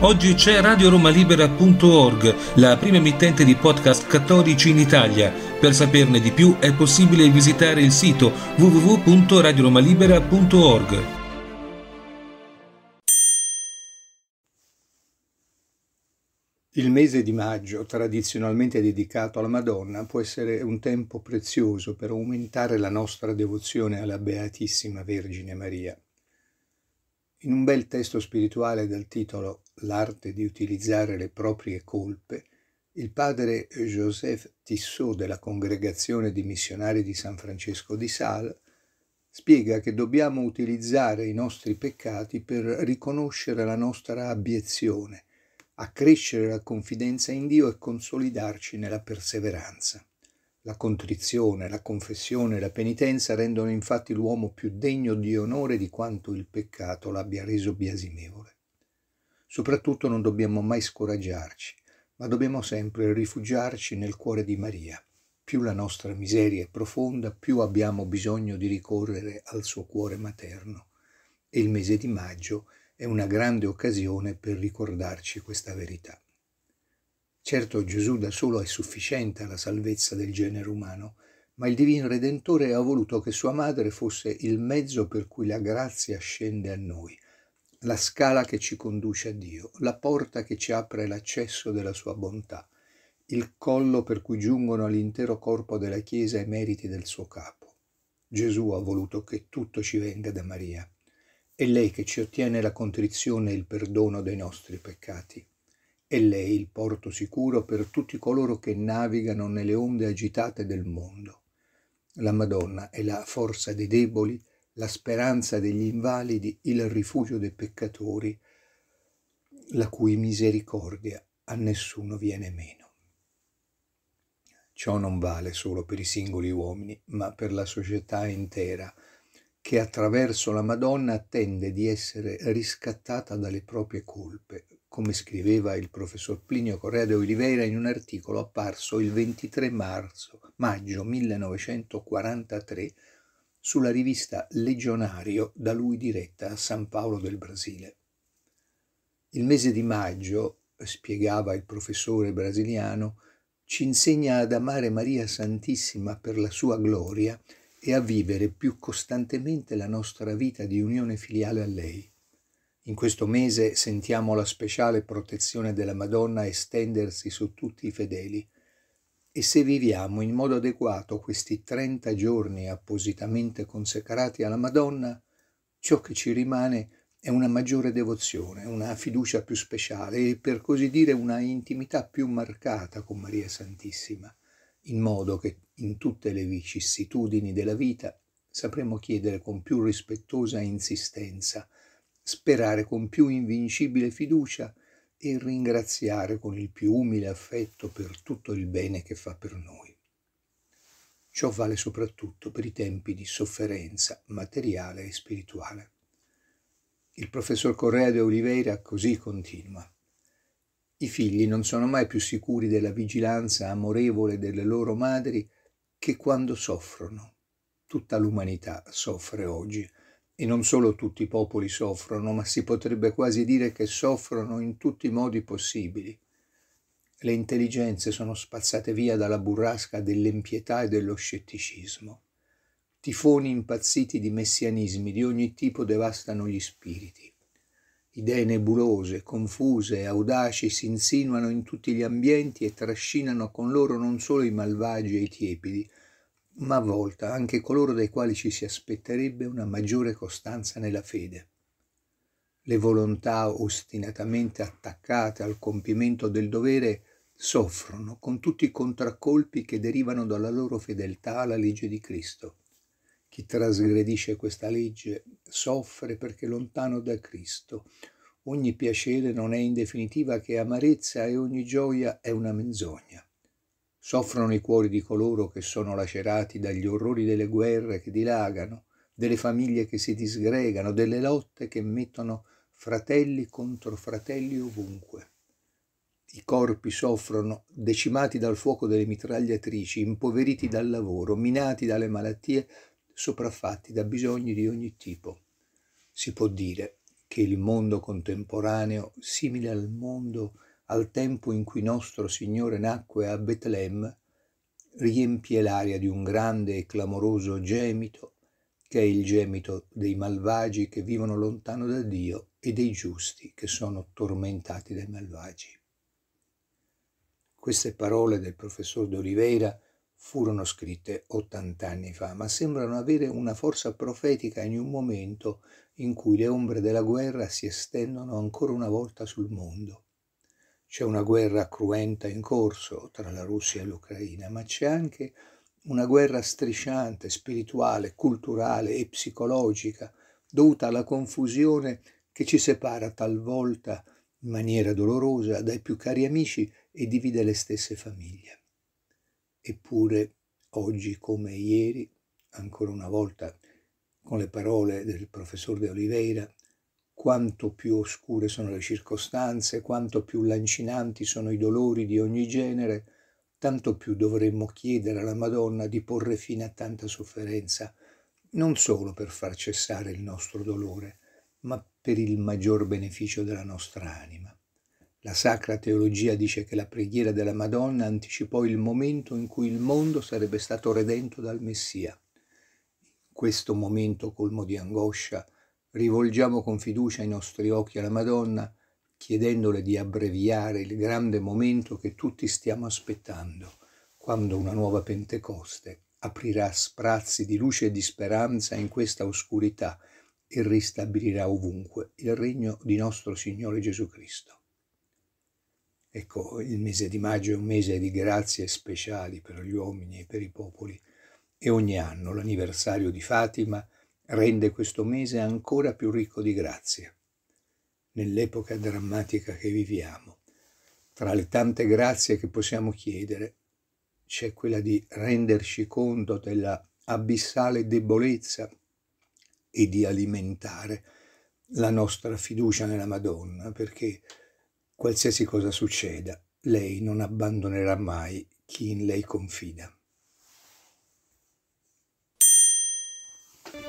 Oggi c'è radioromalibera.org, la prima emittente di podcast cattolici in Italia. Per saperne di più è possibile visitare il sito www.radioromalibera.org. Il mese di maggio, tradizionalmente dedicato alla Madonna, può essere un tempo prezioso per aumentare la nostra devozione alla Beatissima Vergine Maria. In un bel testo spirituale dal titolo l'arte di utilizzare le proprie colpe, il padre Joseph Tissot della Congregazione di Missionari di San Francesco di Sal spiega che dobbiamo utilizzare i nostri peccati per riconoscere la nostra abiezione, accrescere la confidenza in Dio e consolidarci nella perseveranza. La contrizione, la confessione e la penitenza rendono infatti l'uomo più degno di onore di quanto il peccato l'abbia reso biasimevole. Soprattutto non dobbiamo mai scoraggiarci, ma dobbiamo sempre rifugiarci nel cuore di Maria. Più la nostra miseria è profonda, più abbiamo bisogno di ricorrere al suo cuore materno. E il mese di maggio è una grande occasione per ricordarci questa verità. Certo Gesù da solo è sufficiente alla salvezza del genere umano, ma il Divino Redentore ha voluto che sua madre fosse il mezzo per cui la grazia scende a noi, la scala che ci conduce a Dio, la porta che ci apre l'accesso della sua bontà, il collo per cui giungono all'intero corpo della Chiesa i meriti del suo capo. Gesù ha voluto che tutto ci venga da Maria. È lei che ci ottiene la contrizione e il perdono dei nostri peccati. È lei il porto sicuro per tutti coloro che navigano nelle onde agitate del mondo. La Madonna è la forza dei deboli, la speranza degli invalidi, il rifugio dei peccatori, la cui misericordia a nessuno viene meno. Ciò non vale solo per i singoli uomini, ma per la società intera, che attraverso la Madonna attende di essere riscattata dalle proprie colpe, come scriveva il professor Plinio Correa de Oliveira in un articolo apparso il 23 marzo, maggio 1943 sulla rivista Legionario da lui diretta a San Paolo del Brasile. Il mese di maggio, spiegava il professore brasiliano, ci insegna ad amare Maria Santissima per la sua gloria e a vivere più costantemente la nostra vita di unione filiale a lei. In questo mese sentiamo la speciale protezione della Madonna estendersi su tutti i fedeli, e se viviamo in modo adeguato questi 30 giorni appositamente consacrati alla Madonna, ciò che ci rimane è una maggiore devozione, una fiducia più speciale e per così dire una intimità più marcata con Maria Santissima, in modo che in tutte le vicissitudini della vita sapremo chiedere con più rispettosa insistenza, sperare con più invincibile fiducia e ringraziare con il più umile affetto per tutto il bene che fa per noi. Ciò vale soprattutto per i tempi di sofferenza materiale e spirituale. Il professor Correa de Oliveira così continua. I figli non sono mai più sicuri della vigilanza amorevole delle loro madri che quando soffrono. Tutta l'umanità soffre oggi e non solo tutti i popoli soffrono, ma si potrebbe quasi dire che soffrono in tutti i modi possibili. Le intelligenze sono spazzate via dalla burrasca dell'empietà e dello scetticismo. Tifoni impazziti di messianismi di ogni tipo devastano gli spiriti. Idee nebulose, confuse e audaci si insinuano in tutti gli ambienti e trascinano con loro non solo i malvagi e i tiepidi, ma volta anche coloro dai quali ci si aspetterebbe una maggiore costanza nella fede. Le volontà ostinatamente attaccate al compimento del dovere soffrono con tutti i contraccolpi che derivano dalla loro fedeltà alla legge di Cristo. Chi trasgredisce questa legge soffre perché lontano da Cristo. Ogni piacere non è in definitiva che amarezza e ogni gioia è una menzogna soffrono i cuori di coloro che sono lacerati dagli orrori delle guerre che dilagano, delle famiglie che si disgregano, delle lotte che mettono fratelli contro fratelli ovunque. I corpi soffrono, decimati dal fuoco delle mitragliatrici, impoveriti dal lavoro, minati dalle malattie, sopraffatti da bisogni di ogni tipo. Si può dire che il mondo contemporaneo, simile al mondo al tempo in cui nostro Signore nacque a Betlemme, riempie l'aria di un grande e clamoroso gemito, che è il gemito dei malvagi che vivono lontano da Dio e dei giusti che sono tormentati dai malvagi. Queste parole del professor d'Oliveira furono scritte 80 anni fa, ma sembrano avere una forza profetica in un momento in cui le ombre della guerra si estendono ancora una volta sul mondo c'è una guerra cruenta in corso tra la Russia e l'Ucraina, ma c'è anche una guerra strisciante, spirituale, culturale e psicologica, dovuta alla confusione che ci separa talvolta in maniera dolorosa dai più cari amici e divide le stesse famiglie. Eppure, oggi come ieri, ancora una volta con le parole del professor De Oliveira, quanto più oscure sono le circostanze, quanto più lancinanti sono i dolori di ogni genere, tanto più dovremmo chiedere alla Madonna di porre fine a tanta sofferenza, non solo per far cessare il nostro dolore, ma per il maggior beneficio della nostra anima. La sacra teologia dice che la preghiera della Madonna anticipò il momento in cui il mondo sarebbe stato redento dal Messia. In questo momento colmo di angoscia, rivolgiamo con fiducia i nostri occhi alla Madonna, chiedendole di abbreviare il grande momento che tutti stiamo aspettando, quando una nuova Pentecoste aprirà sprazzi di luce e di speranza in questa oscurità e ristabilirà ovunque il regno di nostro Signore Gesù Cristo. Ecco, il mese di maggio è un mese di grazie speciali per gli uomini e per i popoli e ogni anno l'anniversario di Fatima rende questo mese ancora più ricco di grazia. Nell'epoca drammatica che viviamo, tra le tante grazie che possiamo chiedere, c'è quella di renderci conto della abissale debolezza e di alimentare la nostra fiducia nella Madonna, perché qualsiasi cosa succeda, lei non abbandonerà mai chi in lei confida.